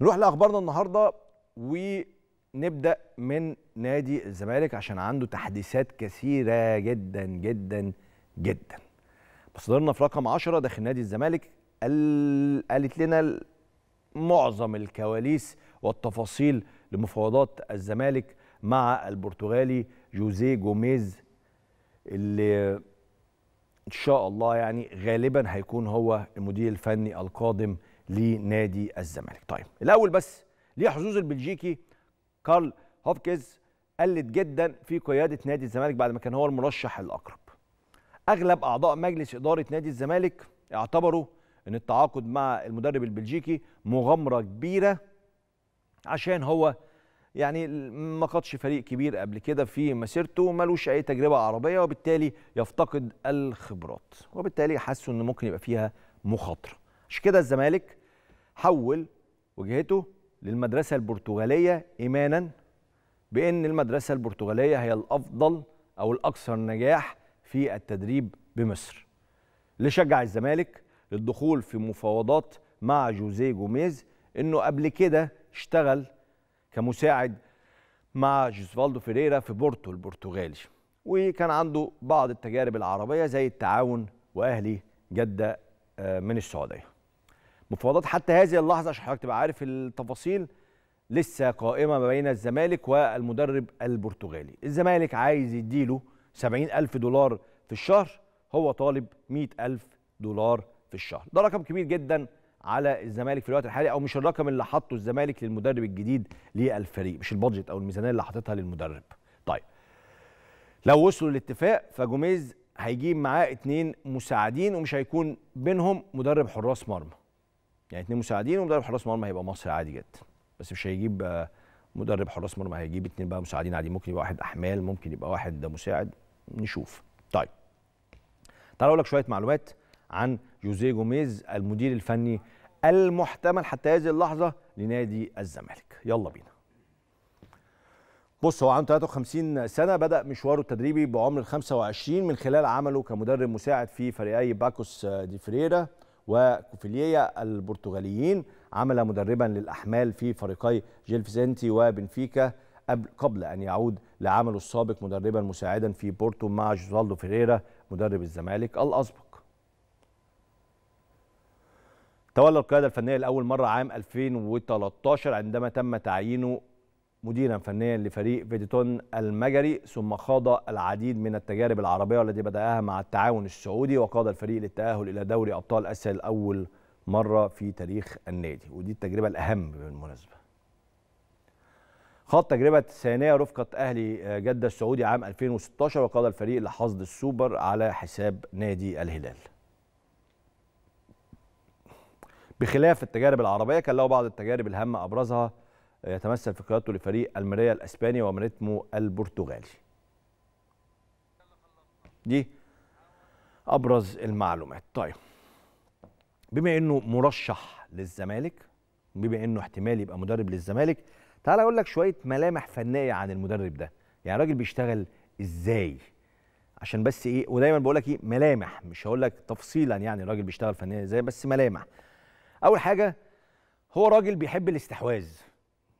نروح لاخبارنا النهارده ونبدا من نادي الزمالك عشان عنده تحديثات كثيره جدا جدا جدا مصدرنا في رقم 10 داخل نادي الزمالك قالت لنا معظم الكواليس والتفاصيل لمفاوضات الزمالك مع البرتغالي جوزيه جوميز اللي ان شاء الله يعني غالبا هيكون هو المدير الفني القادم لنادي الزمالك طيب الاول بس ليه حظوظ البلجيكي كارل هوفكيز قلت جدا في قياده نادي الزمالك بعد ما كان هو المرشح الاقرب اغلب اعضاء مجلس اداره نادي الزمالك اعتبروا ان التعاقد مع المدرب البلجيكي مغامره كبيره عشان هو يعني ما قادش فريق كبير قبل كده في مسيرته ملوش اي تجربه عربيه وبالتالي يفتقد الخبرات وبالتالي حسوا ان ممكن يبقى فيها مخاطره عشان كده الزمالك حول وجهته للمدرسة البرتغالية إيمانا بأن المدرسة البرتغالية هي الأفضل أو الأكثر نجاح في التدريب بمصر اللي شجع الزمالك للدخول في مفاوضات مع جوزيه جوميز انه قبل كده اشتغل كمساعد مع جوزفالدو فيريرا في بورتو البرتغالي وكان عنده بعض التجارب العربيه زي التعاون واهلي جده آه، من السعوديه مفاوضات حتى هذه اللحظه عشان حضرتك تبقى عارف التفاصيل لسه قائمه ما بين الزمالك والمدرب البرتغالي الزمالك عايز يديله 70 ألف دولار في الشهر هو طالب 100 ألف دولار في الشهر ده رقم كبير جدا على الزمالك في الوقت الحالي او مش الرقم اللي حاطه الزمالك للمدرب الجديد للفريق مش البادجت او الميزانيه اللي حاططها للمدرب طيب لو وصلوا للاتفاق فجوميز هيجيب معاه اتنين مساعدين ومش هيكون بينهم مدرب حراس مرمى يعني اثنين مساعدين ومدرب حراس مرمى هيبقى مصري عادي جدا بس مش هيجيب آه، مدرب حراس مرمى هيجيب اثنين بقى مساعدين عادي ممكن يبقى واحد احمال ممكن يبقى واحد مساعد نشوف طيب تعالوا اقول لك شويه معلومات عن جوزيه جوميز المدير الفني المحتمل حتى هذه اللحظه لنادي الزمالك يلا بينا بص هو عنده 53 سنه بدا مشواره التدريبي بعمر ال 25 من خلال عمله كمدرب مساعد في فريقي باكوس دي فريرا وكوفيليا البرتغاليين عمل مدربا للأحمال في فريقي جيل فيزنتي وبنفيكا قبل أن يعود لعمله السابق مدربا مساعدا في بورتو مع جوزالدو فيريرا مدرب الزمالك الأسبق تولى القيادة الفنية لأول مرة عام 2013 عندما تم تعيينه مديرا فنيا لفريق فيديتون المجري ثم خاض العديد من التجارب العربية والتي بدأها مع التعاون السعودي وقاد الفريق للتأهل إلى دوري أبطال آسيا لأول مرة في تاريخ النادي ودي التجربة الأهم بالمناسبة خاض تجربة ثانية رفقة أهلي آه، جدة السعودي عام 2016 وقاد الفريق لحصد السوبر على حساب نادي الهلال بخلاف التجارب العربية كان له بعض التجارب الهامة أبرزها يتمثل في قيادته لفريق المريا الاسباني ومريتمو البرتغالي دي ابرز المعلومات طيب بما انه مرشح للزمالك بما انه احتمال يبقى مدرب للزمالك تعال اقول لك شويه ملامح فنيه عن المدرب ده يعني راجل بيشتغل ازاي عشان بس ايه ودايما بقول لك ايه ملامح مش هقول لك تفصيلا يعني راجل بيشتغل فنيا ازاي بس ملامح اول حاجه هو راجل بيحب الاستحواذ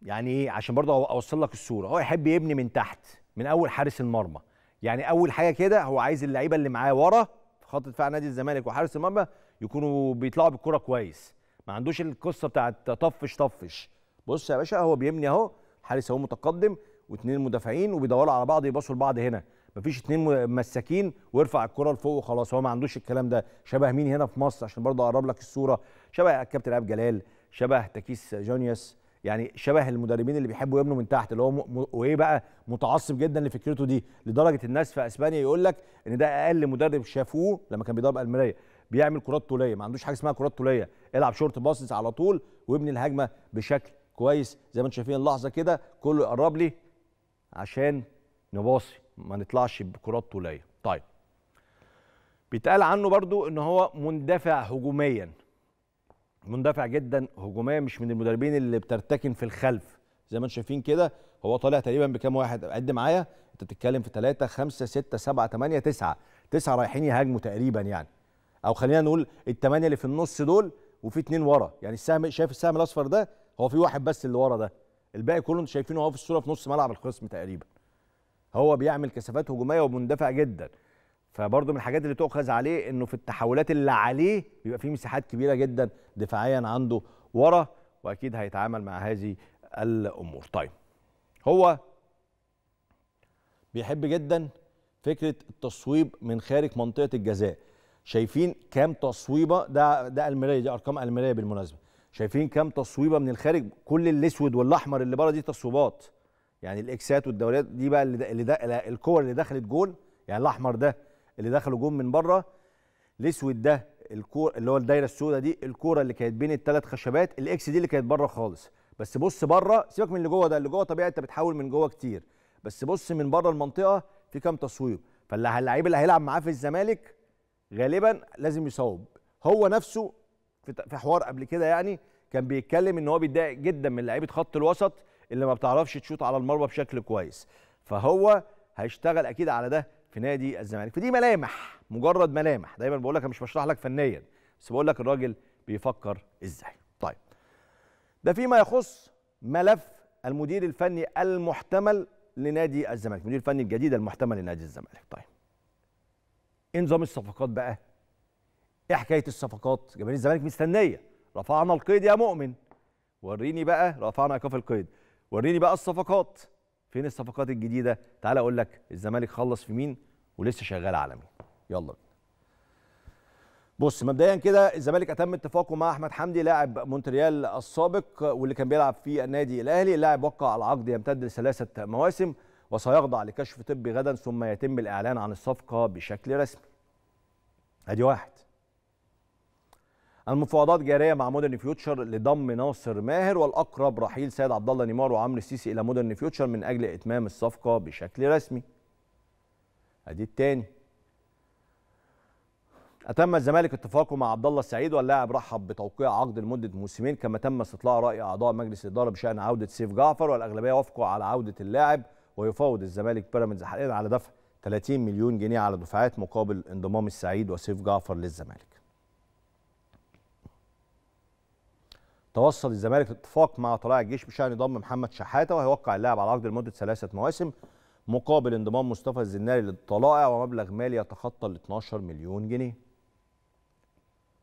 يعني ايه عشان برضه اوصل لك الصوره هو يحب يبني من تحت من اول حارس المرمى يعني اول حاجه كده هو عايز اللعيبه اللي معاه ورا في خط دفاع نادي الزمالك وحارس المرمى يكونوا بيطلعوا بالكره كويس ما عندوش القصه بتاعت طفش طفش بص يا باشا هو بيبني اهو حارس اهو متقدم واثنين مدافعين وبيدوروا على بعض يباصوا لبعض هنا مفيش اثنين مساكين وارفع الكره لفوق وخلاص هو ما عندوش الكلام ده شبه مين هنا في مصر عشان برضه اقرب لك الصوره شبه الكابتن ايهاب جلال شبه تكيس جونيوس يعني شبه المدربين اللي بيحبوا يبنوا من تحت اللي هو م... وايه بقى متعصب جدا لفكرته دي لدرجه الناس في اسبانيا يقول لك ان ده اقل مدرب شافوه لما كان بيدرب المريه بيعمل كرات طوليه ما عندوش حاجه اسمها كرات طوليه العب شورت باسز على طول وابني الهجمه بشكل كويس زي ما انتم شايفين اللحظه كده كله يقرب لي عشان نباصي ما نطلعش بكرات طوليه طيب بيتقال عنه برضو ان هو مندفع هجوميا مندفع جدا هجوميا مش من المدربين اللي بترتكن في الخلف زي ما انتم شايفين كده هو طالع تقريبا بكام واحد عد معايا انت بتتكلم في 3 5 6 7 8 9 9 رايحين يهاجموا تقريبا يعني او خلينا نقول الثمانيه اللي في النص دول وفي اثنين ورا يعني السهم شايف السهم الاصفر ده هو في واحد بس اللي ورا ده الباقي كله انتم شايفينه هو في الصوره في نص ملعب الخصم تقريبا هو بيعمل كثافات هجوميه ومندفع جدا فبرضه من الحاجات اللي تؤخذ عليه انه في التحولات اللي عليه بيبقى فيه مساحات كبيره جدا دفاعيا عنده ورا واكيد هيتعامل مع هذه الامور طيب هو بيحب جدا فكره التصويب من خارج منطقه الجزاء شايفين كام تصويبه ده ده المرايه دي ارقام المرايه بالمناسبه شايفين كام تصويبه من الخارج كل الاسود والاحمر اللي بره دي تصويبات يعني الاكسات والدوريات دي بقى اللي ده, اللي ده الكور اللي دخلت جول يعني الاحمر ده اللي دخلوا جون من بره الاسود ده الكور اللي هو الدايره السوداء دي الكوره اللي كانت بين الثلاث خشبات الاكس دي اللي كانت بره خالص بس بص بره سيبك من اللي جوه ده اللي جوه طبيعي انت بتحاول من جوه كتير بس بص من بره المنطقه في كام تصويب فاللعيب اللي هيلعب معاه في الزمالك غالبا لازم يصوب هو نفسه في حوار قبل كده يعني كان بيتكلم ان هو بيتضايق جدا من لعيبه خط الوسط اللي ما بتعرفش تشوط على المرمى بشكل كويس فهو هيشتغل اكيد على ده في نادي الزمالك فدي ملامح مجرد ملامح دايما بقول لك انا مش بشرح لك فنيا بس بقول لك الراجل بيفكر ازاي طيب ده فيما يخص ملف المدير الفني المحتمل لنادي الزمالك المدير الفني الجديد المحتمل لنادي الزمالك طيب ايه نظام الصفقات بقى ايه حكايه الصفقات جماهير الزمالك مستنيه رفعنا القيد يا مؤمن وريني بقى رفعنا ايقاف القيد وريني بقى الصفقات فين الصفقات الجديده تعال اقول لك الزمالك خلص في مين ولسه شغال عالمي يلا بينا بص مبدئيا كده الزمالك اتم اتفاقه مع احمد حمدي لاعب مونتريال السابق واللي كان بيلعب في النادي الاهلي اللاعب وقع على عقد يمتد لثلاثه مواسم وسيخضع لكشف طبي غدا ثم يتم الاعلان عن الصفقه بشكل رسمي ادي واحد المفاوضات جاريه مع مودرن فيوتشر لضم ناصر ماهر والاقرب رحيل سيد عبد الله نيمار وعمرو السيسي الى مودرن فيوتشر من اجل اتمام الصفقه بشكل رسمي ادي التاني أتم الزمالك اتفاقه مع عبد الله السعيد واللاعب رحب بتوقيع عقد لمدة موسمين كما تم استطلاع رأي أعضاء مجلس الإدارة بشأن عودة سيف جعفر والأغلبية وافقوا على عودة اللاعب ويفاوض الزمالك بيراميدز حاليا على دفع 30 مليون جنيه على دفعات مقابل انضمام السعيد وسيف جعفر للزمالك. توصل الزمالك اتفاق مع طلائع الجيش بشأن ضم محمد شحاتة وهيوقع اللاعب على عقد لمدة ثلاثة مواسم مقابل انضمام مصطفى الزناري للطلائع ومبلغ مالي يتخطى ال 12 مليون جنيه